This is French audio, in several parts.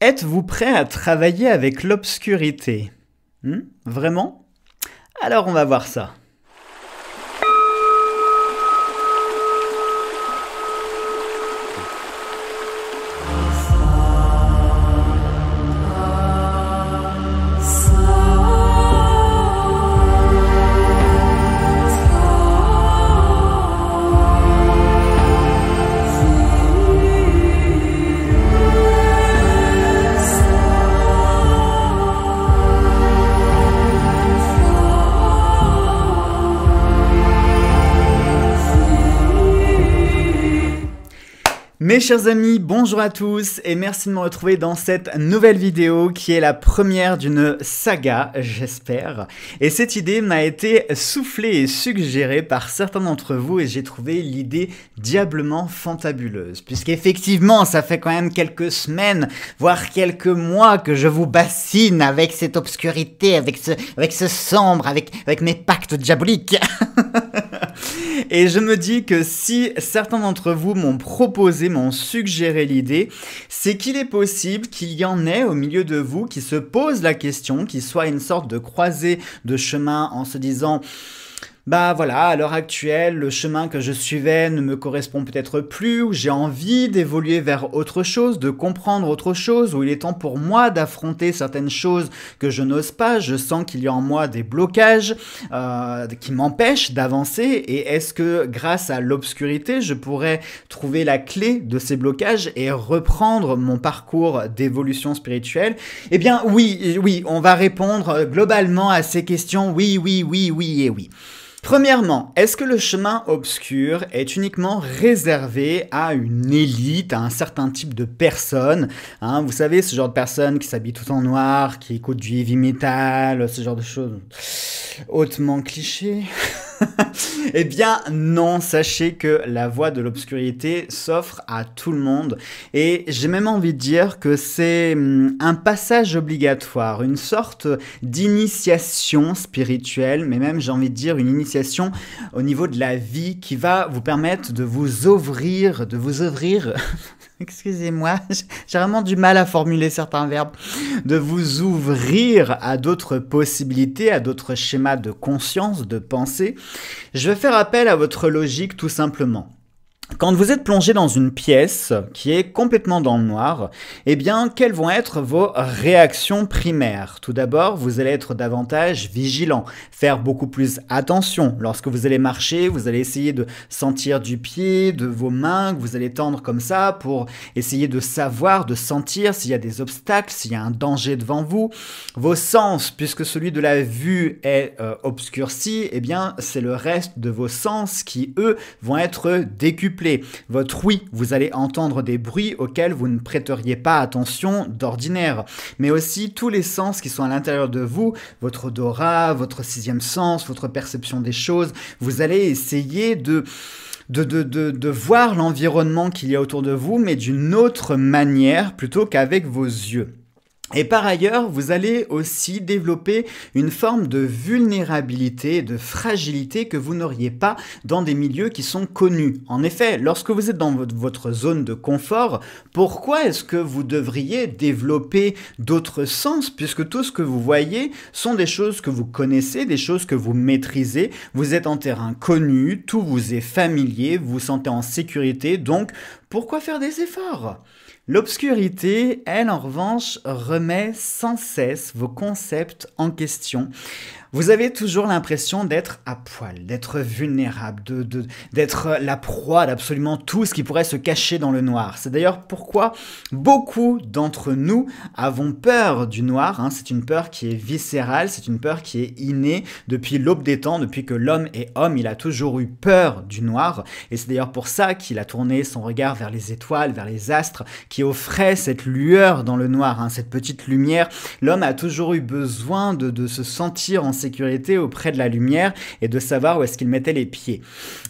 Êtes-vous prêt à travailler avec l'obscurité hmm Vraiment Alors on va voir ça. Mes chers amis, bonjour à tous et merci de me retrouver dans cette nouvelle vidéo qui est la première d'une saga, j'espère. Et cette idée m'a été soufflée et suggérée par certains d'entre vous et j'ai trouvé l'idée diablement fantabuleuse. Puisqu'effectivement, ça fait quand même quelques semaines, voire quelques mois que je vous bassine avec cette obscurité, avec ce, avec ce sombre, avec, avec mes pactes diaboliques. Et je me dis que si certains d'entre vous m'ont proposé, m'ont suggéré l'idée, c'est qu'il est possible qu'il y en ait au milieu de vous qui se posent la question, qui soit une sorte de croisée de chemin en se disant bah voilà, à l'heure actuelle, le chemin que je suivais ne me correspond peut-être plus, où j'ai envie d'évoluer vers autre chose, de comprendre autre chose, ou il est temps pour moi d'affronter certaines choses que je n'ose pas, je sens qu'il y a en moi des blocages euh, qui m'empêchent d'avancer, et est-ce que grâce à l'obscurité, je pourrais trouver la clé de ces blocages et reprendre mon parcours d'évolution spirituelle Eh bien oui, oui, on va répondre globalement à ces questions, oui, oui, oui, oui et oui. Premièrement, est-ce que le chemin obscur est uniquement réservé à une élite, à un certain type de personne hein? Vous savez, ce genre de personne qui s'habille tout en noir, qui écoute du heavy metal, ce genre de choses hautement clichés eh bien non, sachez que la voie de l'obscurité s'offre à tout le monde et j'ai même envie de dire que c'est hum, un passage obligatoire, une sorte d'initiation spirituelle, mais même j'ai envie de dire une initiation au niveau de la vie qui va vous permettre de vous ouvrir, de vous ouvrir excusez-moi, j'ai vraiment du mal à formuler certains verbes, de vous ouvrir à d'autres possibilités, à d'autres schémas de conscience, de pensée. Je vais faire appel à votre logique tout simplement. Quand vous êtes plongé dans une pièce qui est complètement dans le noir, eh bien, quelles vont être vos réactions primaires Tout d'abord, vous allez être davantage vigilant, faire beaucoup plus attention. Lorsque vous allez marcher, vous allez essayer de sentir du pied, de vos mains, que vous allez tendre comme ça pour essayer de savoir, de sentir s'il y a des obstacles, s'il y a un danger devant vous. Vos sens, puisque celui de la vue est euh, obscurci, eh bien, c'est le reste de vos sens qui, eux, vont être décupés votre oui, vous allez entendre des bruits auxquels vous ne prêteriez pas attention d'ordinaire, mais aussi tous les sens qui sont à l'intérieur de vous, votre odorat, votre sixième sens, votre perception des choses. Vous allez essayer de, voir l'environnement qu'il y a autour de vous, mais d'une autre manière plutôt qu'avec vos yeux. Et par ailleurs, vous allez aussi développer une forme de vulnérabilité, de fragilité que vous n'auriez pas dans des milieux qui sont connus. En effet, lorsque vous êtes dans votre zone de confort, pourquoi est-ce que vous devriez développer d'autres sens puisque tout ce que vous voyez sont des choses que vous connaissez, des choses que vous maîtrisez, vous êtes en terrain connu, tout vous est familier, vous vous sentez en sécurité, donc pourquoi faire des efforts L'obscurité, elle en revanche, remet sans cesse vos concepts en question vous avez toujours l'impression d'être à poil, d'être vulnérable, d'être la proie d'absolument tout ce qui pourrait se cacher dans le noir. C'est d'ailleurs pourquoi beaucoup d'entre nous avons peur du noir. Hein. C'est une peur qui est viscérale, c'est une peur qui est innée depuis l'aube des temps, depuis que l'homme est homme, il a toujours eu peur du noir. Et c'est d'ailleurs pour ça qu'il a tourné son regard vers les étoiles, vers les astres, qui offraient cette lueur dans le noir, hein, cette petite lumière. L'homme a toujours eu besoin de, de se sentir en sécurité auprès de la lumière et de savoir où est-ce qu'il mettait les pieds.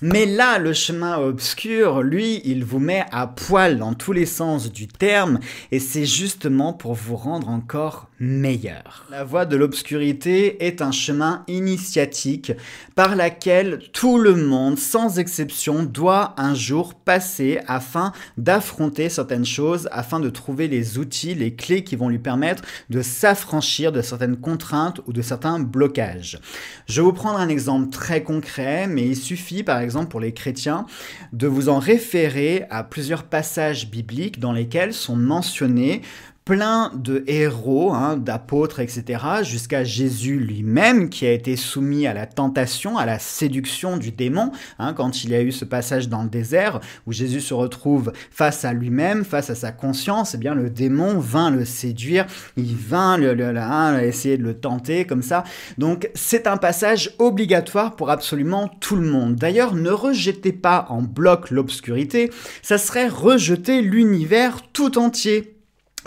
Mais là, le chemin obscur, lui, il vous met à poil dans tous les sens du terme et c'est justement pour vous rendre encore meilleur La voie de l'obscurité est un chemin initiatique par laquelle tout le monde, sans exception, doit un jour passer afin d'affronter certaines choses, afin de trouver les outils, les clés qui vont lui permettre de s'affranchir de certaines contraintes ou de certains blocages. Je vais vous prendre un exemple très concret, mais il suffit par exemple pour les chrétiens de vous en référer à plusieurs passages bibliques dans lesquels sont mentionnés plein de héros, hein, d'apôtres, etc., jusqu'à Jésus lui-même qui a été soumis à la tentation, à la séduction du démon, hein, quand il y a eu ce passage dans le désert où Jésus se retrouve face à lui-même, face à sa conscience, et eh bien le démon vint le séduire, il vint le, hein, essayer de le tenter comme ça. Donc c'est un passage obligatoire pour absolument tout le monde. D'ailleurs, ne rejetez pas en bloc l'obscurité, ça serait rejeter l'univers tout entier.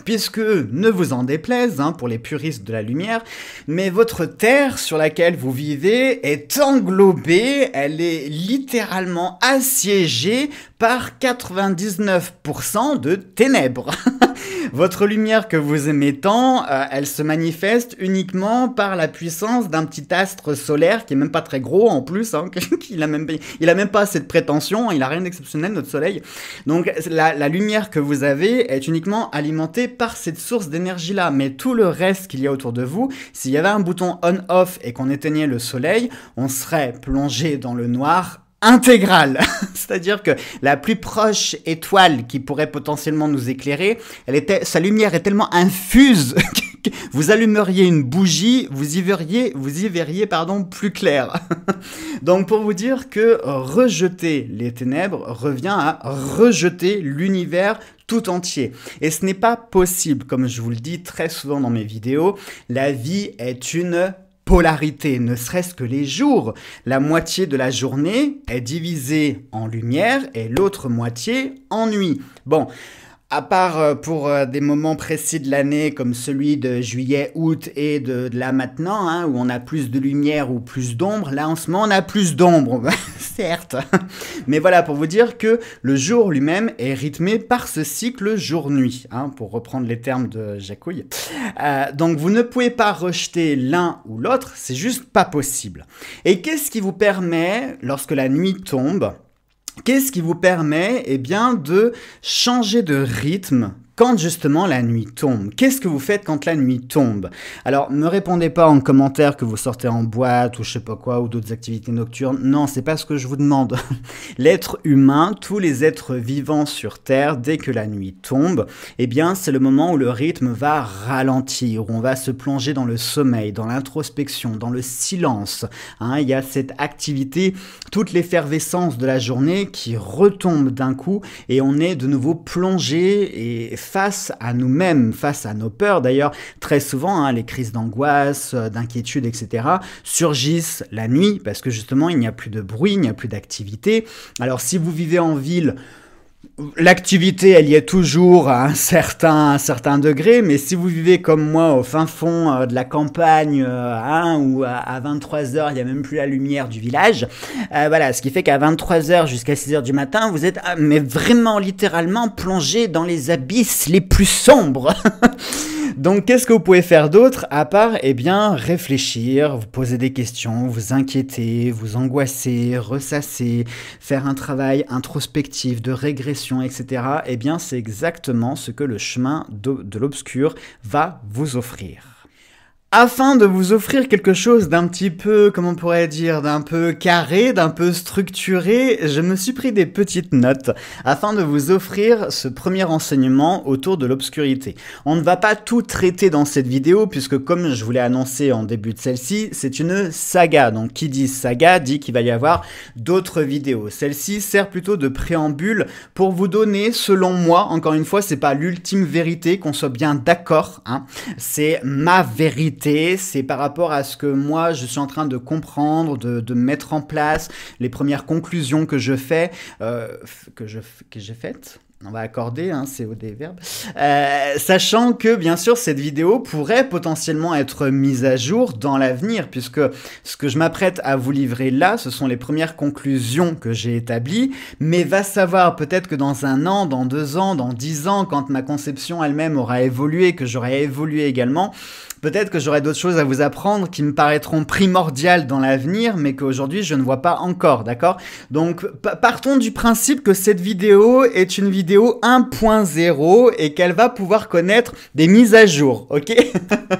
Puisque, ne vous en déplaise hein, pour les puristes de la lumière, mais votre terre sur laquelle vous vivez est englobée, elle est littéralement assiégée par 99% de ténèbres. Votre lumière que vous aimez tant, euh, elle se manifeste uniquement par la puissance d'un petit astre solaire qui est même pas très gros en plus, hein, il, a même, il a même pas cette prétention, il a rien d'exceptionnel notre soleil. Donc la, la lumière que vous avez est uniquement alimentée par cette source d'énergie là, mais tout le reste qu'il y a autour de vous, s'il y avait un bouton on-off et qu'on éteignait le soleil, on serait plongé dans le noir intégrale. C'est-à-dire que la plus proche étoile qui pourrait potentiellement nous éclairer, elle était, sa lumière est tellement infuse que vous allumeriez une bougie, vous y verriez, vous y verriez pardon, plus clair. Donc pour vous dire que rejeter les ténèbres revient à rejeter l'univers tout entier. Et ce n'est pas possible, comme je vous le dis très souvent dans mes vidéos, la vie est une polarité, ne serait-ce que les jours. La moitié de la journée est divisée en lumière et l'autre moitié en nuit. Bon, à part euh, pour euh, des moments précis de l'année comme celui de juillet, août et de, là maintenant, hein, où on a plus de lumière ou plus d'ombre, là en ce moment on a plus d'ombre, certes. Mais voilà, pour vous dire que le jour lui-même est rythmé par ce cycle jour-nuit, hein, pour reprendre les termes de Jacouille. Euh, donc vous ne pouvez pas rejeter l'un ou l'autre, c'est juste pas possible. Et qu'est-ce qui vous permet, lorsque la nuit tombe, Qu'est-ce qui vous permet eh bien, de changer de rythme quand justement la nuit tombe. Qu'est-ce que vous faites quand la nuit tombe Alors, ne répondez pas en commentaire que vous sortez en boîte ou je sais pas quoi ou d'autres activités nocturnes. Non, c'est pas ce que je vous demande. L'être humain, tous les êtres vivants sur Terre, dès que la nuit tombe, eh bien, c'est le moment où le rythme va ralentir, où on va se plonger dans le sommeil, dans l'introspection, dans le silence. Hein. il y a cette activité, toute l'effervescence de la journée qui retombe d'un coup et on est de nouveau plongé et face à nous-mêmes, face à nos peurs. D'ailleurs, très souvent, hein, les crises d'angoisse, euh, d'inquiétude, etc., surgissent la nuit parce que justement, il n'y a plus de bruit, il n'y a plus d'activité. Alors, si vous vivez en ville, L'activité, elle y est toujours à un certain, certain degré, mais si vous vivez comme moi au fin fond euh, de la campagne, hein, ou à, 23h, il n'y a même plus la lumière du village, euh, voilà, ce qui fait qu'à 23h jusqu'à 6h du matin, vous êtes mais vraiment littéralement plongé dans les abysses les plus sombres. Donc qu'est-ce que vous pouvez faire d'autre à part, eh bien, réfléchir, vous poser des questions, vous inquiéter, vous angoisser, ressasser, faire un travail introspectif de régression etc., eh bien c'est exactement ce que le chemin de l'obscur va vous offrir afin de vous offrir quelque chose d'un petit peu, comment on pourrait dire, d'un peu carré, d'un peu structuré, je me suis pris des petites notes afin de vous offrir ce premier enseignement autour de l'obscurité. On ne va pas tout traiter dans cette vidéo puisque comme je vous l'ai annoncé en début de celle-ci, c'est une saga. Donc qui dit saga dit qu'il va y avoir d'autres vidéos. Celle-ci sert plutôt de préambule pour vous donner, selon moi, encore une fois, c'est pas l'ultime vérité, qu'on soit bien d'accord, hein, c'est ma vérité c'est par rapport à ce que moi je suis en train de comprendre, de, mettre en place, les premières conclusions que je fais, euh, que j'ai faites on va accorder, hein, c'est au des verbes, euh, sachant que bien sûr cette vidéo pourrait potentiellement être mise à jour dans l'avenir, puisque ce que je m'apprête à vous livrer là, ce sont les premières conclusions que j'ai établies, mais va savoir peut-être que dans un an, dans deux ans, dans dix ans, quand ma conception elle-même aura évolué, que j'aurai évolué également, Peut-être que j'aurai d'autres choses à vous apprendre qui me paraîtront primordiales dans l'avenir, mais qu'aujourd'hui je ne vois pas encore, d'accord Donc partons du principe que cette vidéo est une vidéo 1.0 et qu'elle va pouvoir connaître des mises à jour, ok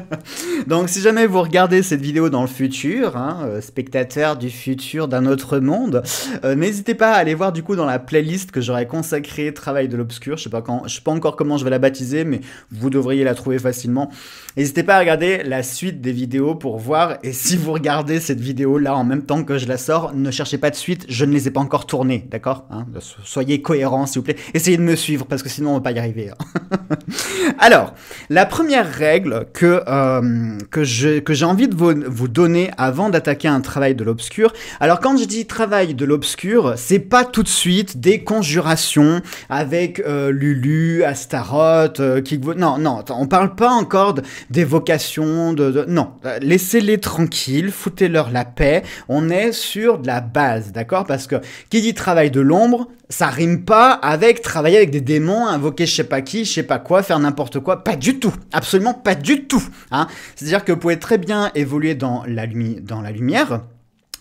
Donc si jamais vous regardez cette vidéo dans le futur, hein, euh, spectateur du futur d'un autre monde, euh, n'hésitez pas à aller voir du coup dans la playlist que j'aurais consacrée travail de l'obscur. Je sais pas quand, je sais pas encore comment je vais la baptiser, mais vous devriez la trouver facilement. N'hésitez pas à regarder la suite des vidéos pour voir. Et si vous regardez cette vidéo là en même temps que je la sors, ne cherchez pas de suite, je ne les ai pas encore tournées, d'accord hein, Soyez cohérents, s'il vous plaît. Essayez de me suivre parce que sinon on va pas y arriver. Hein. Alors, la première règle que, euh, que j'ai envie de vous, vous donner avant d'attaquer un travail de l'obscur. Alors, quand je dis travail de l'obscur, c'est pas tout de suite des conjurations avec euh, Lulu, Astaroth, euh, qui... Non, non, on parle pas encore des vocations non, euh, laissez-les tranquilles, foutez-leur la paix. On est sur de la base, d'accord Parce que qui dit travail de l'ombre, ça rime pas avec travailler avec des démons, invoquer je sais pas qui, je sais pas quoi, faire n'importe quoi. Pas du tout, absolument pas du tout. Hein. C'est-à-dire que vous pouvez très bien évoluer dans la, dans la lumière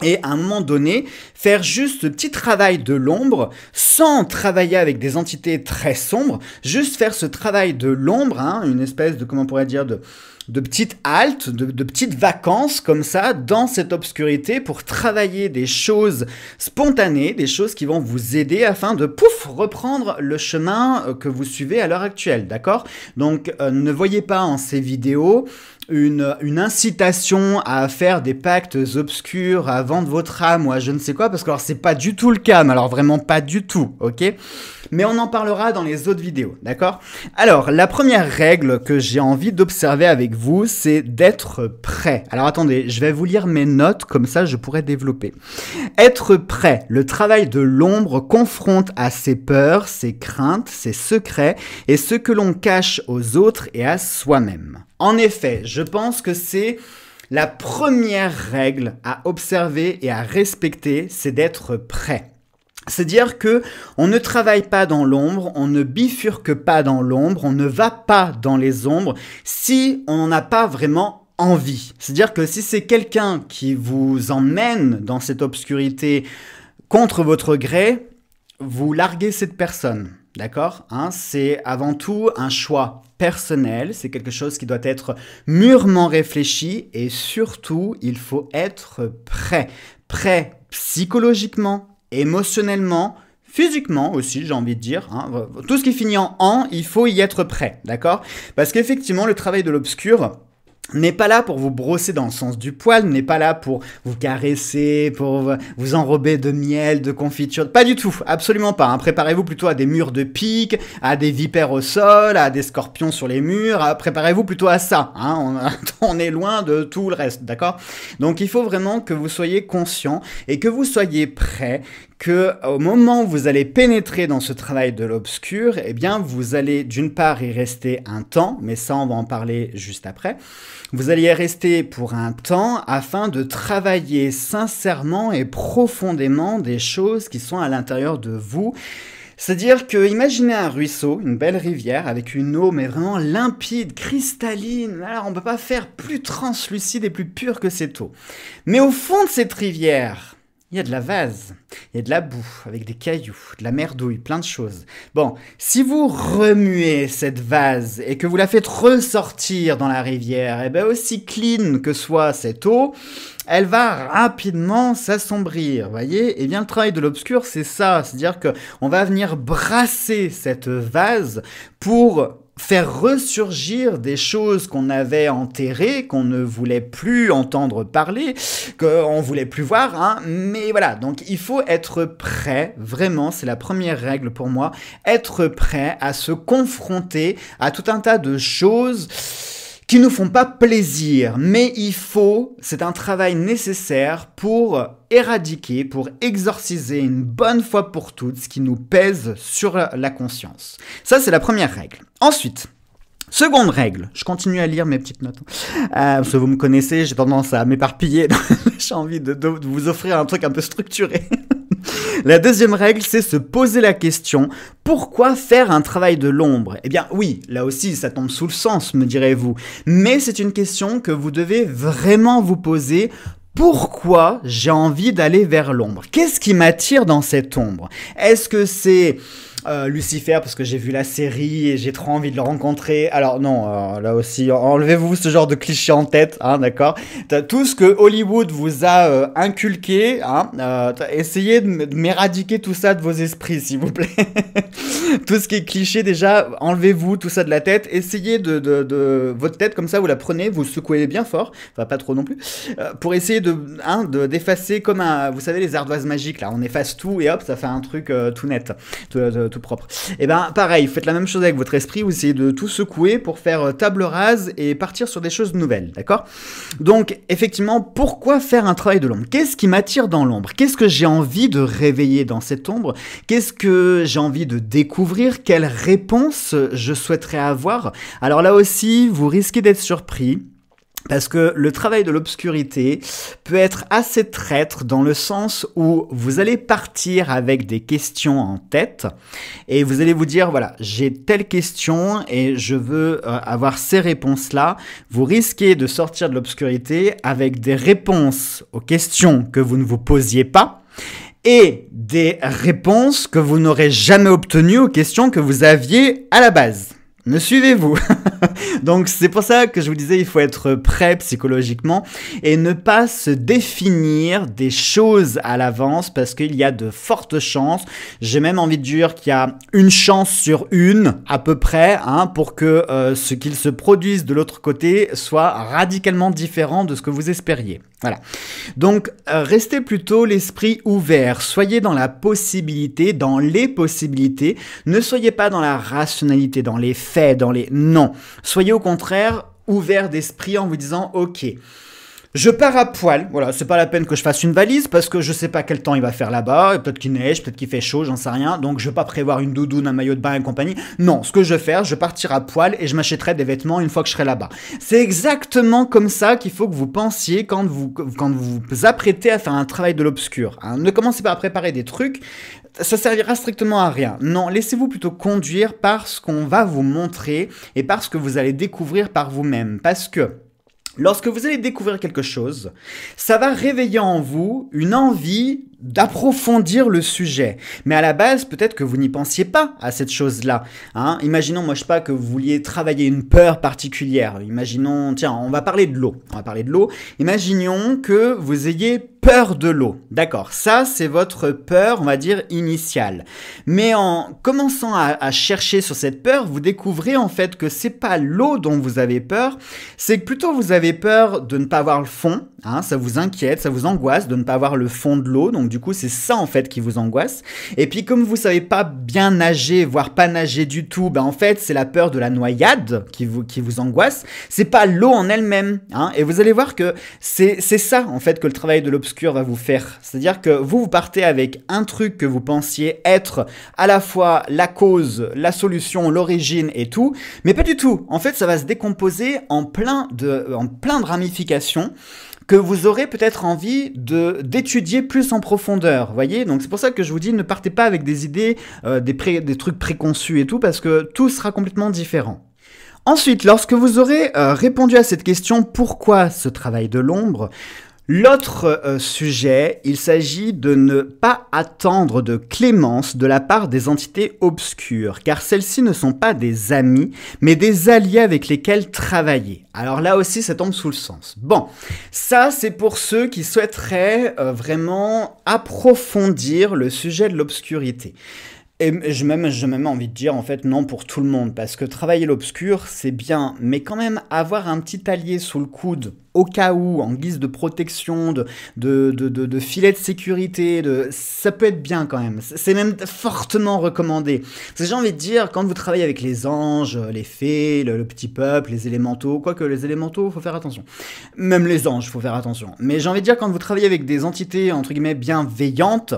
et à un moment donné, faire juste ce petit travail de l'ombre, sans travailler avec des entités très sombres, juste faire ce travail de l'ombre, hein, une espèce de, comment on pourrait dire, de, de petites haltes, de, de, petites vacances comme ça, dans cette obscurité, pour travailler des choses spontanées, des choses qui vont vous aider afin de, pouf, reprendre le chemin euh, que vous suivez à l'heure actuelle, d'accord Donc, euh, ne voyez pas en ces vidéos une, incitation à faire des pactes obscurs, à vendre votre âme ou à je ne sais quoi, parce que alors c'est pas du tout le cas, mais alors vraiment pas du tout, ok Mais on en parlera dans les autres vidéos, d'accord Alors, la première règle que j'ai envie d'observer avec vous, c'est d'être prêt. Alors attendez, je vais vous lire mes notes, comme ça je pourrais développer. Être prêt, le travail de l'ombre confronte à ses peurs, ses craintes, ses secrets et ce que l'on cache aux autres et à soi-même. En effet, je pense que c'est la première règle à observer et à respecter, c'est d'être prêt. C'est à dire que on ne travaille pas dans l'ombre, on ne bifurque pas dans l'ombre, on ne va pas dans les ombres si on n'a pas vraiment envie. C'est-à-dire que si c'est quelqu'un qui vous emmène dans cette obscurité contre votre gré, vous larguez cette personne. D'accord hein? C'est avant tout un choix personnel, c'est quelque chose qui doit être mûrement réfléchi et surtout, il faut être prêt. Prêt psychologiquement, émotionnellement, physiquement aussi, j'ai envie de dire. Hein? Tout ce qui finit en en, il faut y être prêt. D'accord Parce qu'effectivement, le travail de l'obscur, n'est pas là pour vous brosser dans le sens du poil, n'est pas là pour vous caresser, pour vous enrober de miel, de confiture, pas du tout, absolument pas. Hein. Préparez-vous plutôt à des murs de pique, à des vipères au sol, à des scorpions sur les murs, hein. préparez-vous plutôt à ça. Hein. On, est loin de tout le reste, d'accord Donc il faut vraiment que vous soyez conscient et que vous soyez prêt que au moment où vous allez pénétrer dans ce travail de l'obscur, eh bien vous allez d'une part y rester un temps, mais ça on va en parler juste après. Vous allez y rester pour un temps afin de travailler sincèrement et profondément des choses qui sont à l'intérieur de vous. C'est-à-dire que, imaginez un ruisseau, une belle rivière, avec une eau mais vraiment limpide, cristalline. Alors, on ne peut pas faire plus translucide et plus pure que cette eau. Mais au fond de cette rivière, il y a de la vase, il y a de la boue, avec des cailloux, de la merdouille, plein de choses. Bon, si vous remuez cette vase et que vous la faites ressortir dans la rivière, et eh bien aussi clean que soit cette eau, elle va rapidement s'assombrir, voyez Et eh bien le travail de l'obscur, c'est ça, c'est-à-dire que on va venir brasser cette vase pour faire ressurgir des choses qu'on avait enterrées, qu'on ne voulait plus entendre parler, qu'on voulait plus voir, hein, mais voilà, donc il faut être prêt, vraiment, c'est la première règle pour moi, être prêt à se confronter à tout un tas de choses qui ne font pas plaisir, mais il faut, c'est un travail nécessaire pour éradiquer, pour exorciser une bonne fois pour toutes ce qui nous pèse sur la conscience. Ça, c'est la première règle. Ensuite, Seconde règle, je continue à lire mes petites notes. Hein. Euh, parce que vous me connaissez, j'ai tendance à m'éparpiller. J'ai envie de, vous offrir un truc un peu structuré. la deuxième règle, c'est se poser la question, pourquoi faire un travail de l'ombre Eh bien oui, là aussi, ça tombe sous le sens, me direz-vous. Mais c'est une question que vous devez vraiment vous poser pourquoi j'ai envie d'aller vers l'ombre Qu'est-ce qui m'attire dans cette ombre Est-ce que c'est euh, Lucifer parce que j'ai vu la série et j'ai trop envie de le rencontrer. Alors non, euh, là aussi, enlevez-vous ce genre de cliché en tête, hein, d'accord Tout ce que Hollywood vous a euh, inculqué, hein, essayez de m'éradiquer tout ça de vos esprits, s'il vous plaît. tout ce qui est cliché, déjà, enlevez-vous tout ça de la tête. Essayez de, votre tête comme ça, vous la prenez, vous secouez bien fort, enfin pas trop non plus, pour essayer hein, de, d'effacer comme un, vous savez, les ardoises magiques là, on efface tout et hop, ça fait un truc tout net tout propre. Et eh ben pareil, faites la même chose avec votre esprit, vous essayez de tout secouer pour faire euh, table rase et partir sur des choses nouvelles, d'accord Donc effectivement, pourquoi faire un travail de l'ombre Qu'est-ce qui m'attire dans l'ombre Qu'est-ce que j'ai envie de réveiller dans cette ombre Qu'est-ce que j'ai envie de découvrir Quelle réponse je souhaiterais avoir Alors là aussi, vous risquez d'être surpris. Parce que le travail de l'obscurité peut être assez traître dans le sens où vous allez partir avec des questions en tête et vous allez vous dire, voilà, j'ai telle question et je veux euh, avoir ces réponses-là. Vous risquez de sortir de l'obscurité avec des réponses aux questions que vous ne vous posiez pas et des réponses que vous n'aurez jamais obtenues aux questions que vous aviez à la base me suivez-vous Donc c'est pour ça que je vous disais, il faut être prêt psychologiquement et ne pas se définir des choses à l'avance parce qu'il y a de fortes chances, j'ai même envie de dire qu'il y a une chance sur une à peu près hein, pour que euh, ce qu'il se produise de l'autre côté soit radicalement différent de ce que vous espériez. Voilà. Donc euh, restez plutôt l'esprit ouvert, soyez dans la possibilité, dans les possibilités, ne soyez pas dans la rationalité, dans les faits faits, dans les non. Soyez au contraire ouvert d'esprit en vous disant, ok, je pars à poil, voilà, c'est pas la peine que je fasse une valise parce que je sais pas quel temps il va faire là-bas, peut-être qu'il neige, peut-être qu'il fait chaud, j'en sais rien, donc je vais pas prévoir une doudoune, un maillot de bain et compagnie. Non, ce que je vais faire, je partirai à poil et je m'achèterai des vêtements une fois que je serai là-bas. C'est exactement comme ça qu'il faut que vous pensiez quand vous quand vous, vous apprêtez à faire un travail de l'obscur. Hein, ne commencez pas à préparer des trucs, ça servira strictement à rien. Non, laissez-vous plutôt conduire par ce qu'on va vous montrer et par ce que vous allez découvrir par vous-même, parce que Lorsque vous allez découvrir quelque chose, ça va réveiller en vous une envie d'approfondir le sujet. Mais à la base, peut-être que vous n'y pensiez pas à cette chose-là. Hein. Imaginons, moi je sais pas, que vous vouliez travailler une peur particulière. Imaginons, tiens, on va parler de l'eau. On va parler de l'eau. Imaginons que vous ayez peur de l'eau. D'accord, ça c'est votre peur, on va dire, initiale. Mais en commençant à, chercher sur cette peur, vous découvrez en fait que c'est pas l'eau dont vous avez peur, c'est que plutôt vous avez peur de ne pas avoir le fond, hein, ça vous inquiète, ça vous angoisse de ne pas avoir le fond de l'eau, donc du coup c'est ça en fait qui vous angoisse. Et puis comme vous savez pas bien nager, voire pas nager du tout, ben en fait c'est la peur de la noyade qui vous, qui vous angoisse, c'est pas l'eau en elle-même. Hein. et vous allez voir que c'est ça en fait que le travail de l'observateur va vous faire. C'est-à-dire que vous, vous partez avec un truc que vous pensiez être à la fois la cause, la solution, l'origine et tout, mais pas du tout. En fait, ça va se décomposer en plein de, en plein de ramifications que vous aurez peut-être envie de d'étudier plus en profondeur, voyez. Donc c'est pour ça que je vous dis ne partez pas avec des idées, euh, des, des trucs préconçus et tout, parce que tout sera complètement différent. Ensuite, lorsque vous aurez euh, répondu à cette question pourquoi ce travail de l'ombre, L'autre euh, sujet, il s'agit de ne pas attendre de clémence de la part des entités obscures, car celles-ci ne sont pas des amis, mais des alliés avec lesquels travailler. Alors là aussi, ça tombe sous le sens. Bon, ça c'est pour ceux qui souhaiteraient euh, vraiment approfondir le sujet de l'obscurité. Et j'ai même, même envie de dire en fait non pour tout le monde, parce que travailler l'obscur, c'est bien, mais quand même avoir un petit allié sous le coude, au cas où, en guise de protection, de, de, de, de, filet de sécurité, de, ça peut être bien quand même. C'est même fortement recommandé. j'ai envie de dire, quand vous travaillez avec les anges, les fées, le, petit peuple, les élémentaux, quoique les élémentaux, faut faire attention. Même les anges, faut faire attention. Mais j'ai envie de dire, quand vous travaillez avec des entités, entre guillemets, bienveillantes,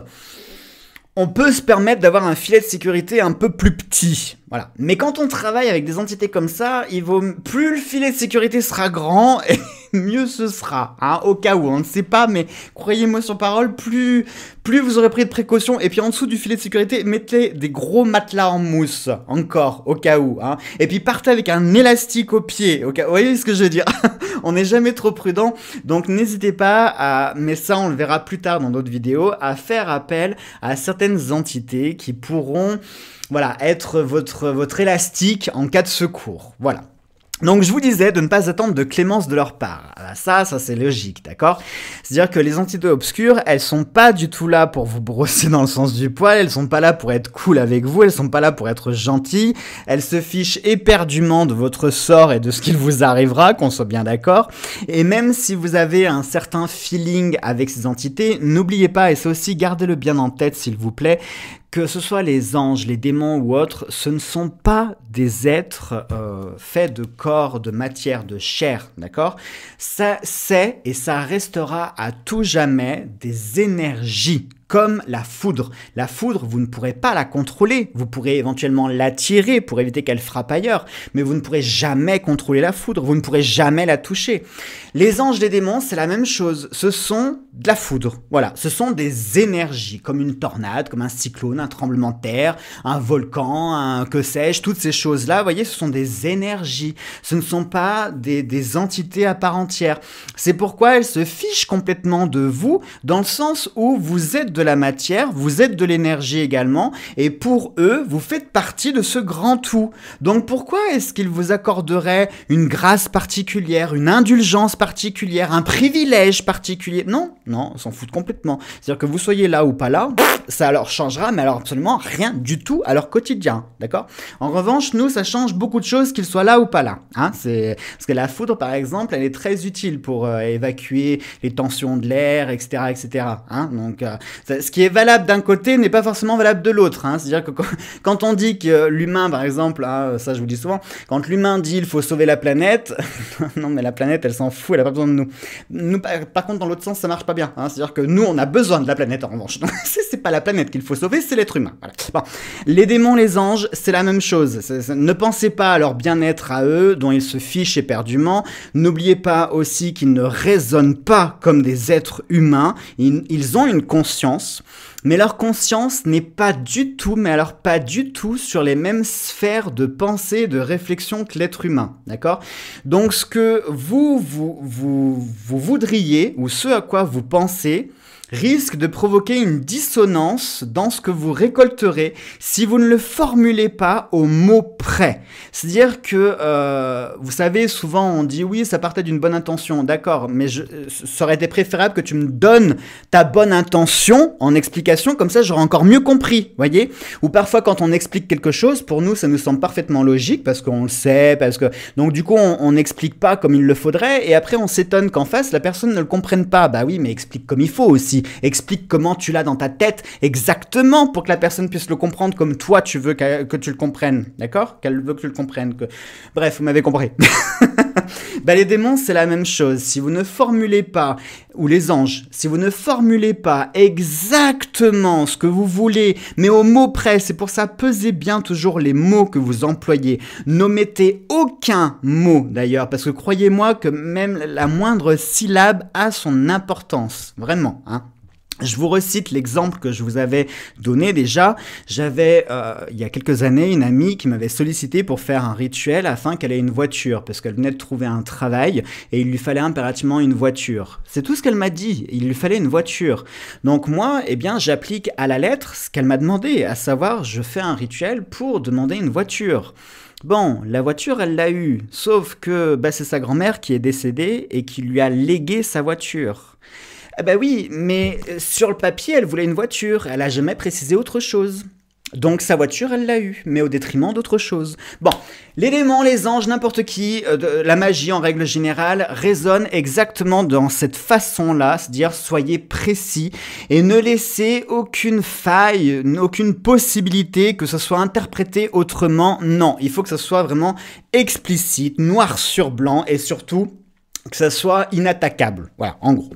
on peut se permettre d'avoir un filet de sécurité un peu plus petit. Voilà. Mais quand on travaille avec des entités comme ça, il vaut plus le filet de sécurité sera grand et mieux ce sera. Hein, au cas où, on ne sait pas, mais croyez-moi sur parole, plus, plus vous aurez pris de précautions. Et puis en dessous du filet de sécurité, mettez des gros matelas en mousse, encore, au cas où. Hein. Et puis partez avec un élastique au pied, au cas... Vous voyez ce que je veux dire On n'est jamais trop prudent, donc n'hésitez pas à, mais ça on le verra plus tard dans d'autres vidéos, à faire appel à certaines entités qui pourront voilà, être votre, votre élastique en cas de secours. Voilà. Donc je vous disais de ne pas attendre de clémence de leur part. Ah, ça, ça c'est logique, d'accord C'est-à-dire que les entités obscures, elles sont pas du tout là pour vous brosser dans le sens du poil, elles sont pas là pour être cool avec vous, elles sont pas là pour être gentilles, elles se fichent éperdument de votre sort et de ce qu'il vous arrivera, qu'on soit bien d'accord. Et même si vous avez un certain feeling avec ces entités, n'oubliez pas, et ça aussi gardez-le bien en tête s'il vous plaît, que ce soit les anges, les démons ou autres, ce ne sont pas des êtres euh, faits de corps, de matière, de chair, d'accord Ça, c'est et ça restera à tout jamais des énergies, comme la foudre. La foudre, vous ne pourrez pas la contrôler, vous pourrez éventuellement l'attirer pour éviter qu'elle frappe ailleurs, mais vous ne pourrez jamais contrôler la foudre, vous ne pourrez jamais la toucher. Les anges des démons, c'est la même chose, ce sont de la foudre, voilà, ce sont des énergies, comme une tornade, comme un cyclone, un tremblement de terre, un volcan, un que sais-je, toutes ces choses-là, vous voyez, ce sont des énergies, ce ne sont pas des, des entités à part entière. C'est pourquoi elles se fichent complètement de vous, dans le sens où vous êtes de la matière, vous êtes de l'énergie également, et pour eux, vous faites partie de ce grand tout. Donc pourquoi est-ce qu'ils vous accorderaient une grâce particulière, une indulgence particulière, un privilège particulier Non, non, ils s'en foutent complètement. C'est-à-dire que vous soyez là ou pas là, ça leur changera, mais alors absolument rien du tout à leur quotidien, d'accord En revanche, nous, ça change beaucoup de choses qu'ils soient là ou pas là. Hein C'est parce que la foudre, par exemple, elle est très utile pour euh, évacuer les tensions de l'air, etc., etc. Hein Donc, euh, euh, ce qui est valable d'un côté n'est pas forcément valable de l'autre. Hein. C'est-à-dire que quand on dit que l'humain, par exemple, hein, euh, ça je vous dis souvent, quand l'humain dit il faut sauver la planète, non mais la planète elle s'en fout, elle a pas besoin de nous. par, contre dans l'autre sens ça marche pas bien. Hein. C'est-à-dire que nous on a besoin de la planète en revanche. c'est pas la planète qu'il faut sauver, c'est l'être humain. Les démons, les anges, c'est la même chose. ne pensez pas à leur bien-être à eux, dont ils se fichent éperdument. N'oubliez pas aussi qu'ils ne raisonnent pas comme des êtres humains. ils ont une conscience mais leur conscience n'est pas du tout, mais alors pas du tout sur les mêmes sphères de pensée, de réflexion que l'être humain, d'accord Donc ce que vous, vous voudriez, ou ce à quoi vous pensez, risque de provoquer une dissonance dans ce que vous récolterez si vous ne le formulez pas au mot près. C'est-à-dire que, euh, vous savez, souvent on dit oui, ça partait d'une bonne intention, d'accord, mais je, ça aurait été préférable que tu me donnes ta bonne intention en explication, comme ça j'aurais encore mieux compris, voyez Ou parfois quand on explique quelque chose, pour nous ça nous semble parfaitement logique parce qu'on le sait, parce que... Donc du coup on n'explique pas comme il le faudrait et après on s'étonne qu'en face la personne ne le comprenne pas. Bah oui, mais explique comme il faut aussi explique comment tu l'as dans ta tête exactement pour que la personne puisse le comprendre comme toi tu veux que, tu le comprennes, d'accord Qu'elle veut que tu le comprennes. Que... Bref, vous m'avez compris. ben, les démons, c'est la même chose. Si vous ne formulez pas, ou les anges, si vous ne formulez pas exactement ce que vous voulez, mais au mot près, c'est pour ça, pesez bien toujours les mots que vous employez. N'omettez aucun mot d'ailleurs, parce que croyez-moi que même la moindre syllabe a son importance, vraiment. Hein. Je vous recite l'exemple que je vous avais donné déjà. J'avais, euh, il y a quelques années, une amie qui m'avait sollicité pour faire un rituel afin qu'elle ait une voiture, parce qu'elle venait de trouver un travail et il lui fallait impérativement une voiture. C'est tout ce qu'elle m'a dit, il lui fallait une voiture. Donc moi, eh bien, j'applique à la lettre ce qu'elle m'a demandé, à savoir, je fais un rituel pour demander une voiture. Bon, la voiture, elle l'a eue, sauf que bah, c'est sa grand-mère qui est décédée et qui lui a légué sa voiture ben oui, mais euh, sur le papier, elle voulait une voiture, elle a jamais précisé autre chose. Donc sa voiture, elle l'a eue, mais au détriment d'autre chose. Bon, l'élément, les anges, n'importe qui, euh, la magie en règle générale, résonne exactement dans cette façon-là, c'est-à-dire soyez précis et ne laissez aucune faille, aucune possibilité que ça soit interprété autrement. Non, il faut que ça soit vraiment explicite, noir sur blanc et surtout que ça soit inattaquable. Voilà, en gros.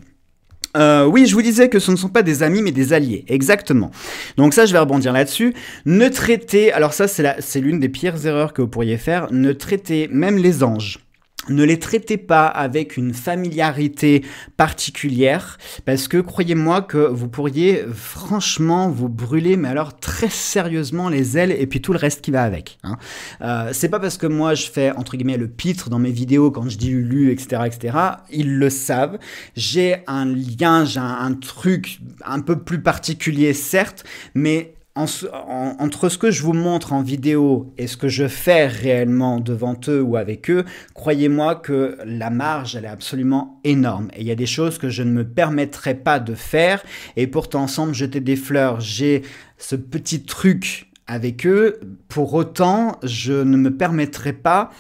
Euh, oui, je vous disais que ce ne sont pas des amis, mais des alliés. Exactement. Donc ça, je vais rebondir là-dessus. Ne traitez, alors ça, c'est l'une des pires erreurs que vous pourriez faire, ne traitez même les anges ne les traitez pas avec une familiarité particulière parce que croyez-moi que vous pourriez franchement vous brûler mais alors très sérieusement les ailes et puis tout le reste qui va avec. Hein. Euh, c'est pas parce que moi je fais entre guillemets le pitre dans mes vidéos quand je dis Lulu etc etc ils le savent j'ai un lien j'ai un truc un peu plus particulier certes mais entre ce que je vous montre en vidéo et ce que je fais réellement devant eux ou avec eux, croyez-moi que la marge, elle est absolument énorme. Et il y a des choses que je ne me permettrai pas de faire. Et pourtant, ensemble, jeter des fleurs, j'ai ce petit truc avec eux. Pour autant, je ne me permettrai pas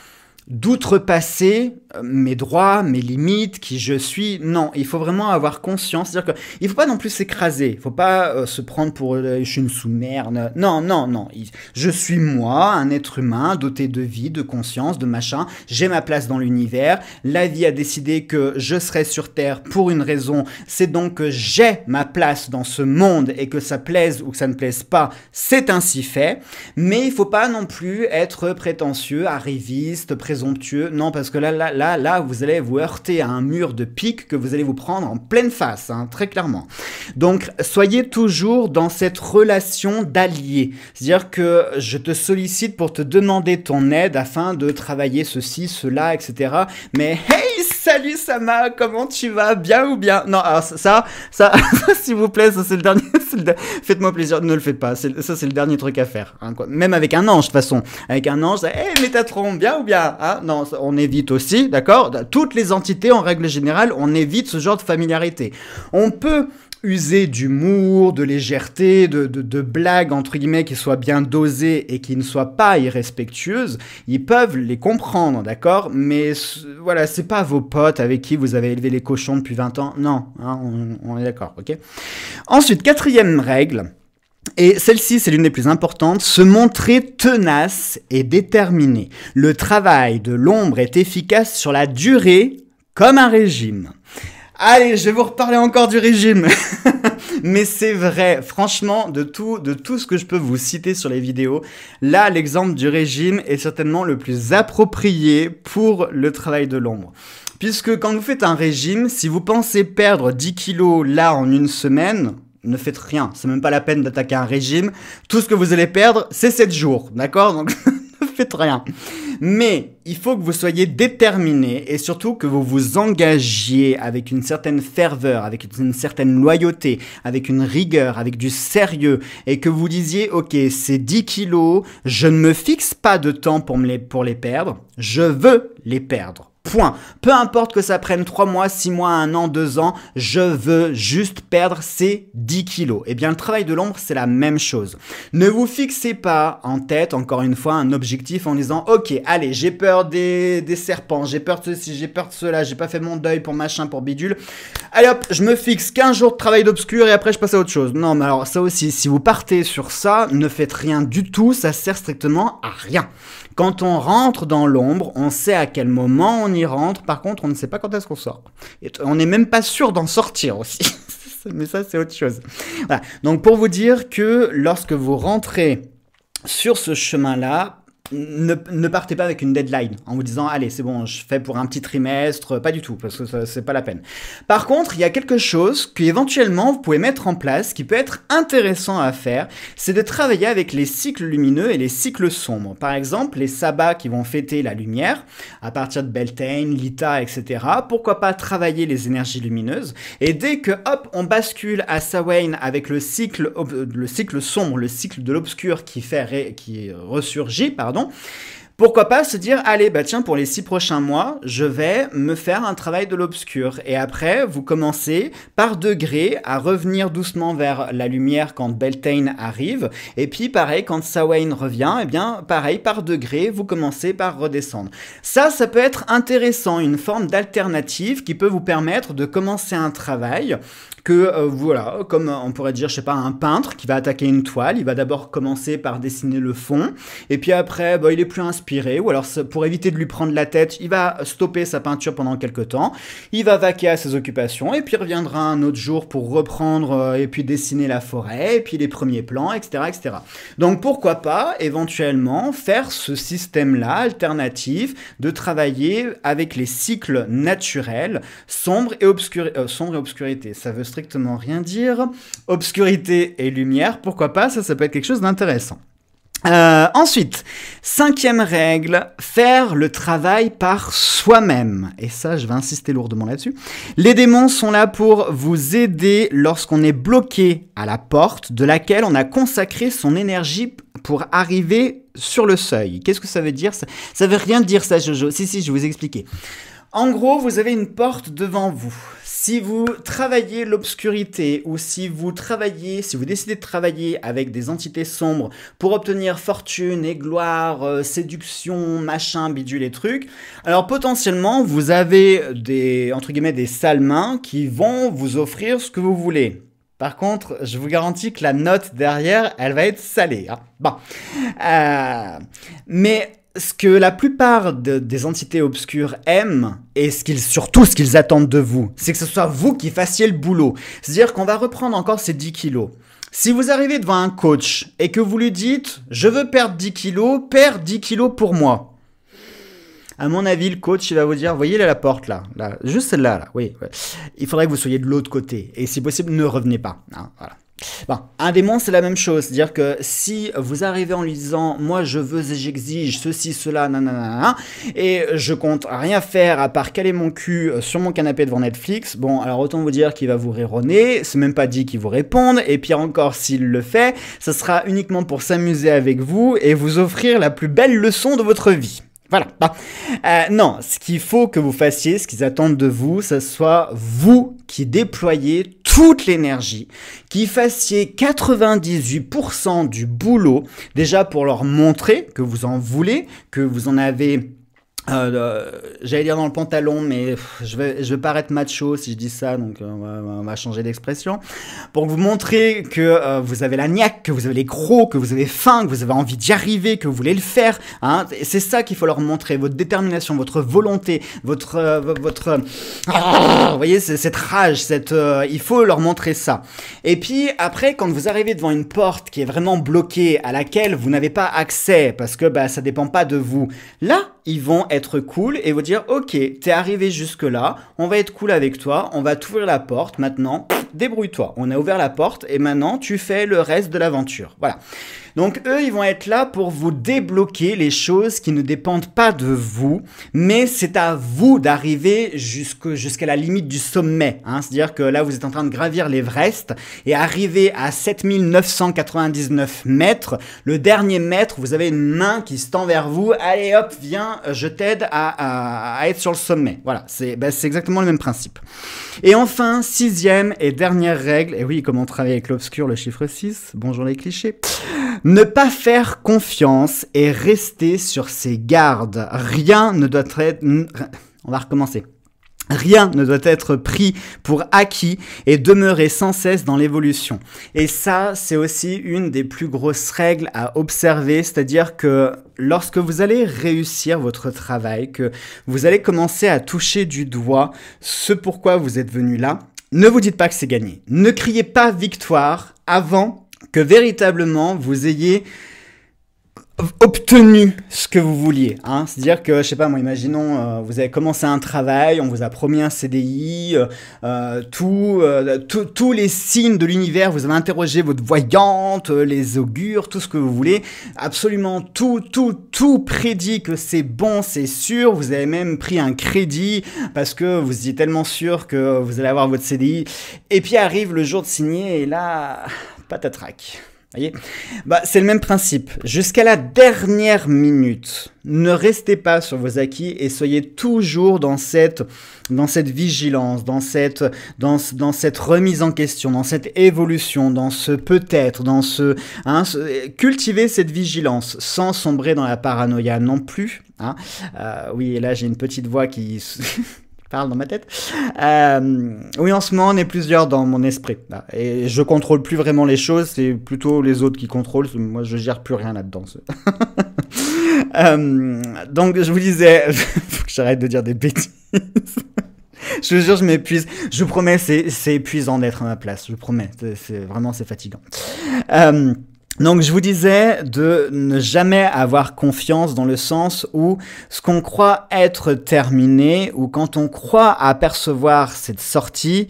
d'outrepasser mes droits, mes limites, qui je suis. Non, il faut vraiment avoir conscience. C'est-à-dire qu'il ne faut pas non plus s'écraser. Il ne faut pas euh, se prendre pour euh, une sous Non, non, non. Je suis moi, un être humain, doté de vie, de conscience, de machin. J'ai ma place dans l'univers. La vie a décidé que je serai sur Terre pour une raison. C'est donc que j'ai ma place dans ce monde et que ça plaise ou que ça ne plaise pas, c'est ainsi fait. Mais il ne faut pas non plus être prétentieux, arriviste, présomptueux. Non, parce que là, là, là, là, vous allez vous heurter à un mur de pique que vous allez vous prendre en pleine face, hein, très clairement. Donc, soyez toujours dans cette relation d'allié. C'est-à-dire que je te sollicite pour te demander ton aide afin de travailler ceci, cela, etc. Mais hey, salut Sama, comment tu vas Bien ou bien Non, alors ça, ça, s'il vous plaît, ça c'est le dernier. Faites-moi plaisir, ne le faites pas. Ça c'est le dernier truc à faire. Hein, Même avec un ange, de toute façon. Avec un ange, hé eh, hey, Métatron, bien ou bien hein? Non, on évite aussi. D'accord Toutes les entités, en règle générale, on évite ce genre de familiarité. On peut user d'humour, de légèreté, de, blagues, entre guillemets, qui soient bien dosées et qui ne soient pas irrespectueuses, ils peuvent les comprendre, d'accord Mais voilà, c'est pas vos potes avec qui vous avez élevé les cochons depuis 20 ans, non, hein, on, on, est d'accord, ok Ensuite, quatrième règle, et celle-ci, c'est l'une des plus importantes, se montrer tenace et déterminé. Le travail de l'ombre est efficace sur la durée comme un régime. Allez, je vais vous reparler encore du régime. Mais c'est vrai, franchement, de tout, de tout ce que je peux vous citer sur les vidéos, là, l'exemple du régime est certainement le plus approprié pour le travail de l'ombre. Puisque quand vous faites un régime, si vous pensez perdre 10 kilos là en une semaine, ne faites rien. C'est même pas la peine d'attaquer un régime. Tout ce que vous allez perdre, c'est 7 jours. D'accord Donc, ne faites rien. Mais il faut que vous soyez déterminé et surtout que vous vous engagiez avec une certaine ferveur, avec une certaine loyauté, avec une rigueur, avec du sérieux et que vous disiez ok c'est 10 kilos, je ne me fixe pas de temps pour, me les, pour les perdre, je veux les perdre. Point. Peu importe que ça prenne 3 mois, 6 mois, 1 an, 2 ans, je veux juste perdre ces 10 kilos. Eh bien le travail de l'ombre, c'est la même chose. Ne vous fixez pas en tête, encore une fois, un objectif en disant Ok, allez, j'ai peur des, serpents, j'ai peur de ceci, j'ai peur de cela, j'ai pas fait mon deuil pour machin, pour bidule. Allez hop, je me fixe 15 jours de travail d'obscur et après je passe à autre chose. Non, mais alors ça aussi, si vous partez sur ça, ne faites rien du tout, ça sert strictement à rien. Quand on rentre dans l'ombre, on sait à quel moment on y rentre. Par contre, on ne sait pas quand est-ce qu'on sort. Et on n'est même pas sûr d'en sortir aussi. Mais ça, c'est autre chose. Voilà. Donc, pour vous dire que lorsque vous rentrez sur ce chemin-là, ne, partez pas avec une deadline en vous disant allez c'est bon je fais pour un petit trimestre pas du tout parce que c'est pas la peine par contre il y a quelque chose que éventuellement vous pouvez mettre en place qui peut être intéressant à faire c'est de travailler avec les cycles lumineux et les cycles sombres par exemple les sabbats qui vont fêter la lumière à partir de Beltane Lita etc pourquoi pas travailler les énergies lumineuses et dès que hop on bascule à Sawain avec le cycle le cycle sombre le cycle de l'obscur qui fait qui ressurgit pardon Bon. Pourquoi pas se dire, allez, bah tiens, pour les six prochains mois, je vais me faire un travail de l'obscur. Et après, vous commencez par degrés à revenir doucement vers la lumière quand Beltane arrive. Et puis, pareil, quand Sawain revient, eh bien, pareil, par degrés, vous commencez par redescendre. Ça, ça peut être intéressant, une forme d'alternative qui peut vous permettre de commencer un travail que, euh, voilà, comme on pourrait dire, je sais pas, un peintre qui va attaquer une toile, il va d'abord commencer par dessiner le fond. Et puis après, bah, il est plus inspiré ou alors pour éviter de lui prendre la tête, il va stopper sa peinture pendant quelques temps, il va vaquer à ses occupations, et puis reviendra un autre jour pour reprendre euh, et puis dessiner la forêt, et puis les premiers plans, etc. etc. Donc pourquoi pas éventuellement faire ce système-là alternatif de travailler avec les cycles naturels, sombre et, obscur... Euh, sombre obscurité. Ça veut strictement rien dire. Obscurité et lumière, pourquoi pas, ça, ça peut être quelque chose d'intéressant. Euh, ensuite, cinquième règle, faire le travail par soi-même. Et ça, je vais insister lourdement là-dessus. Les démons sont là pour vous aider lorsqu'on est bloqué à la porte de laquelle on a consacré son énergie pour arriver sur le seuil. Qu'est-ce que ça veut dire ça, veut rien dire ça, Jojo. Si, si, je vais vous expliquer. En gros, vous avez une porte devant vous. Si vous travaillez l'obscurité ou si vous travaillez, si vous décidez de travailler avec des entités sombres pour obtenir fortune et gloire, euh, séduction, machin, bidule et trucs, alors potentiellement vous avez des entre guillemets des sales mains qui vont vous offrir ce que vous voulez. Par contre, je vous garantis que la note derrière, elle va être salée. Hein. Bon. Euh... Mais ce que la plupart des entités obscures aiment, et ce qu'ils, surtout ce qu'ils attendent de vous, c'est que ce soit vous qui fassiez le boulot. C'est-à-dire qu'on va reprendre encore ces 10 kilos. Si vous arrivez devant un coach et que vous lui dites « Je veux perdre 10 kilos, perds 10 kilos pour moi », à mon avis, le coach, il va vous dire, voyez là la porte, là, là juste celle-là, là, oui. Il faudrait que vous soyez de l'autre côté. Et si possible, ne revenez pas. Hein, Bon, un démon, c'est la même chose. C'est-à-dire que si vous arrivez en lui disant Moi, je veux et j'exige ceci, cela, nanana, et je compte rien faire à part caler mon cul euh, sur mon canapé devant Netflix, bon, alors autant vous dire qu'il va vous rire au c'est même pas dit qu'il vous réponde, et pire encore, s'il le fait, ce sera uniquement pour s'amuser avec vous et vous offrir la plus belle leçon de votre vie. Voilà. Bah, euh, non, ce qu'il faut que vous fassiez, ce qu'ils attendent de vous, ce soit vous qui déployez toute l'énergie, qui fassiez 98% du boulot, déjà pour leur montrer que vous en voulez, que vous en avez euh, J'allais dire dans le pantalon, mais je vais, je vais paraître macho si je dis ça, donc euh, on, va, va, changer d'expression. Pour vous montrer que euh, vous avez la niaque, que vous avez les crocs, que vous avez faim, que vous avez envie d'y arriver, que vous voulez le faire. Hein, C'est ça qu'il faut leur montrer, votre détermination, votre volonté, votre... Euh, votre ah, vous voyez, cette rage, cette, il faut leur montrer ça. Et puis après, quand vous arrivez devant une porte qui est vraiment bloquée, à laquelle vous n'avez pas accès, parce que bah, ça dépend pas de vous, là, ils vont être cool et vous dire ok, t'es arrivé jusque-là, on va être cool avec toi, on va t'ouvrir la porte, maintenant, débrouille-toi. On a ouvert la porte et maintenant tu fais le reste de l'aventure. Voilà. Donc eux, ils vont être là pour vous débloquer les choses qui ne dépendent pas de vous, mais c'est à vous d'arriver jusqu'à la limite du sommet. Hein. C'est-à-dire que là, vous êtes en train de gravir l'Everest et arriver à 7999 mètres, le dernier mètre, vous avez une main qui se tend vers vous, allez hop, viens, euh, je t'aide à, être sur le sommet. Voilà, ben, c'est exactement le même principe. Et enfin, sixième et dernière règle, et oui, comment travailler avec l'obscur, le chiffre 6, bonjour les clichés, ne pas faire confiance et rester sur ses gardes. Rien ne doit être... On va recommencer. Rien ne doit être pris pour acquis et demeurer sans cesse dans l'évolution. Et ça, c'est aussi une des plus grosses règles à observer, c'est-à-dire que lorsque vous allez réussir votre travail, que vous allez commencer à toucher du doigt ce pourquoi vous êtes venu là, ne vous dites pas que c'est gagné. Ne criez pas victoire avant que véritablement vous ayez obtenu ce que vous vouliez. Hein. C'est-à-dire que, je sais pas, moi, imaginons, euh, vous avez commencé un travail, on vous a promis un CDI, euh, euh, euh tous les signes de l'univers, vous avez interrogé votre voyante, les augures, tout ce que vous voulez, absolument tout, tout, tout prédit que c'est bon, c'est sûr, vous avez même pris un crédit parce que vous étiez tellement sûr que vous allez avoir votre CDI, et puis arrive le jour de signer, et là, patatrac bah, C'est le même principe. Jusqu'à la dernière minute, ne restez pas sur vos acquis et soyez toujours dans cette, dans cette vigilance, dans cette, dans, dans cette remise en question, dans cette évolution, dans ce peut-être, dans ce, hein, Cultivez cette vigilance sans sombrer dans la paranoïa non plus. Hein. Euh, oui, et là j'ai une petite voix qui... parle dans ma tête. Euh, oui, en ce moment, on est plusieurs dans mon esprit. Et je contrôle plus vraiment les choses, c'est plutôt les autres qui contrôlent. Moi, je gère plus rien là-dedans. Euh, donc, je vous disais, faut que j'arrête de dire des bêtises. je vous jure, je m'épuise. Je vous promets, c'est épuisant d'être à ma place. Je vous promets, c'est vraiment c'est fatigant. Euh, donc je vous disais de ne jamais avoir confiance dans le sens où ce qu'on croit être terminé ou quand on croit apercevoir cette sortie,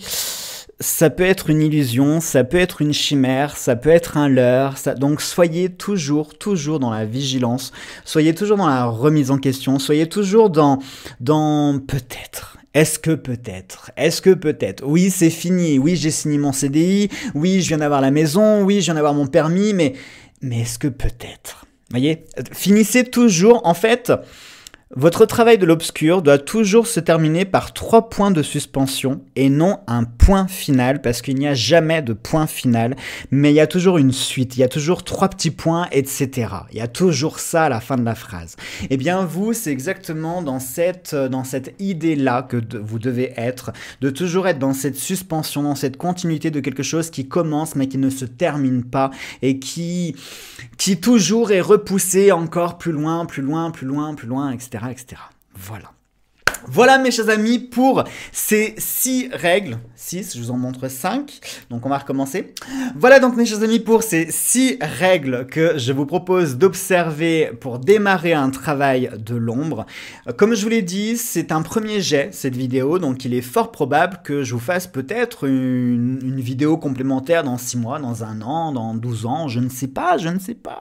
ça peut être une illusion, ça peut être une chimère, ça peut être un leurre. Donc soyez toujours, toujours dans la vigilance, soyez toujours dans la remise en question, soyez toujours dans, dans peut-être. Est-ce que peut-être Est-ce que peut-être Oui, c'est fini. Oui, j'ai signé mon CDI. Oui, je viens d'avoir la maison. Oui, je viens d'avoir mon permis. Mais, mais est-ce que peut-être Voyez Finissez toujours, en fait, votre travail de l'obscur doit toujours se terminer par trois points de suspension et non un point final parce qu'il n'y a jamais de point final, mais il y a toujours une suite, il y a toujours trois petits points, etc. Il y a toujours ça à la fin de la phrase. Eh bien vous, c'est exactement dans cette, euh, dans cette idée-là que vous devez être, de toujours être dans cette suspension, dans cette continuité de quelque chose qui commence mais qui ne se termine pas et qui, qui toujours est repoussé encore plus loin, plus loin, plus loin, plus loin, etc etc., Voilà. Voilà mes chers amis pour ces six règles, 6, je vous en montre 5, donc on va recommencer. Voilà donc mes chers amis pour ces six règles que je vous propose d'observer pour démarrer un travail de l'ombre. Comme je vous l'ai dit, c'est un premier jet cette vidéo, donc il est fort probable que je vous fasse peut-être une, vidéo complémentaire dans six mois, dans un an, dans 12 ans, je ne sais pas, je ne sais pas.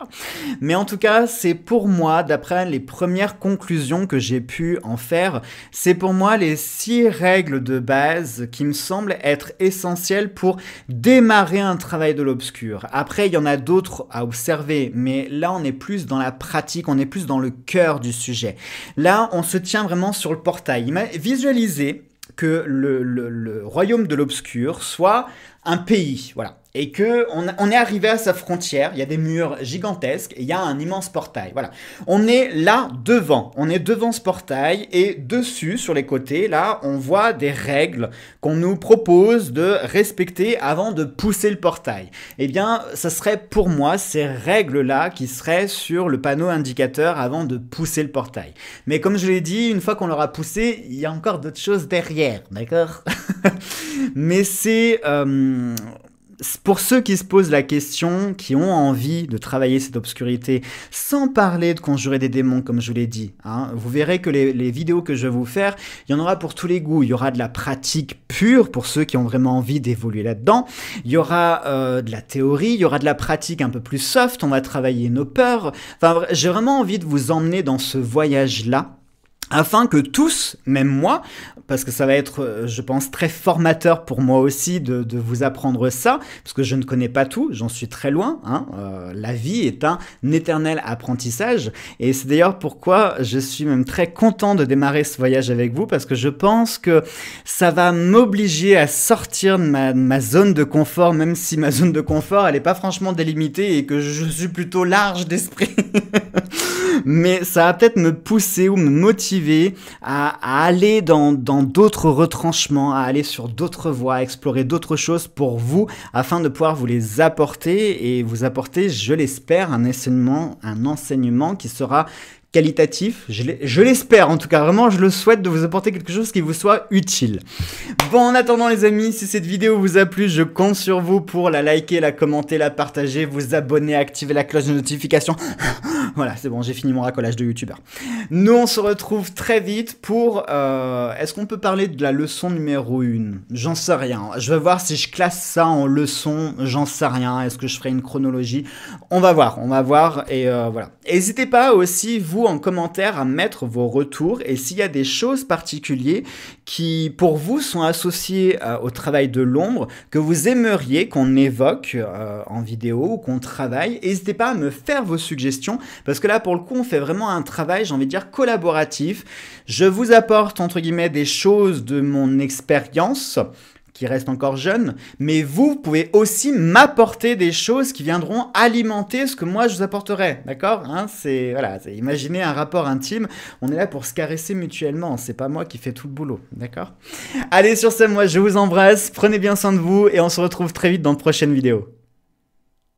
Mais en tout cas, c'est pour moi, d'après les premières conclusions que j'ai pu en faire, c'est pour moi les six règles de base qui me semblent être essentielles pour démarrer un travail de l'obscur. Après, il y en a d'autres à observer, mais là, on est plus dans la pratique, on est plus dans le cœur du sujet. Là, on se tient vraiment sur le portail. Visualisez que le, le royaume de l'obscur soit un pays. Voilà, et que on, on, est arrivé à sa frontière, il y a des murs gigantesques, il y a un immense portail. Voilà. On est là devant, on est devant ce portail et dessus sur les côtés là, on voit des règles qu'on nous propose de respecter avant de pousser le portail. Eh bien, ça serait pour moi ces règles là qui seraient sur le panneau indicateur avant de pousser le portail. Mais comme je l'ai dit, une fois qu'on l'aura poussé, il y a encore d'autres choses derrière, d'accord Mais c'est euh pour ceux qui se posent la question, qui ont envie de travailler cette obscurité, sans parler de conjurer des démons, comme je vous l'ai dit, hein, vous verrez que les, vidéos que je vais vous faire, il y en aura pour tous les goûts. Il y aura de la pratique pure pour ceux qui ont vraiment envie d'évoluer là-dedans. Il y aura euh, de la théorie, il y aura de la pratique un peu plus soft. On va travailler nos peurs. Enfin, j'ai vraiment envie de vous emmener dans ce voyage-là afin que tous, même moi, parce que ça va être, euh, je pense, très formateur pour moi aussi de, vous apprendre ça, parce que je ne connais pas tout, j'en suis très loin. Hein, euh, la vie est un éternel apprentissage, et c'est d'ailleurs pourquoi je suis même très content de démarrer ce voyage avec vous, parce que je pense que ça va m'obliger à sortir de ma, zone de confort, même si ma zone de confort, elle n'est pas franchement délimitée et que je suis plutôt large d'esprit. Mais ça va peut-être me pousser ou me motiver à, aller dans d'autres retranchements, à aller sur d'autres voies, à explorer d'autres choses pour vous, afin de pouvoir vous les apporter et vous apporter, je l'espère, un enseignement, un enseignement qui sera qualitatif. Je l'espère, en tout cas, vraiment, je le souhaite de vous apporter quelque chose qui vous soit utile. Bon, en attendant, les amis, si cette vidéo vous a plu, je compte sur vous pour la liker, la commenter, la partager, vous abonner, activer la cloche de notification. voilà, c'est bon, j'ai fini mon racolage de youtubeur. Nous, on se retrouve très vite pour... Euh, est-ce qu'on peut parler de la leçon numéro 1 J'en sais rien. Je vais voir si je classe ça en leçon, j'en sais rien. Est-ce que je ferai une chronologie On va voir, on va voir, et euh, voilà. N'hésitez pas aussi, vous, en commentaire à mettre vos retours et s'il y a des choses particulières qui pour vous sont associées euh, au travail de l'ombre, que vous aimeriez qu'on évoque euh, en vidéo ou qu'on travaille, n'hésitez pas à me faire vos suggestions parce que là pour le coup on fait vraiment un travail, j'ai envie de dire collaboratif. Je vous apporte entre guillemets des choses de mon expérience qui reste encore jeune, mais vous, pouvez aussi m'apporter des choses qui viendront alimenter ce que moi je vous apporterai, d'accord hein, C'est voilà, imaginez un rapport intime. On est là pour se caresser mutuellement. C'est pas moi qui fais tout le boulot, d'accord Allez sur ce, moi je vous embrasse. Prenez bien soin de vous et on se retrouve très vite dans de prochaines vidéo.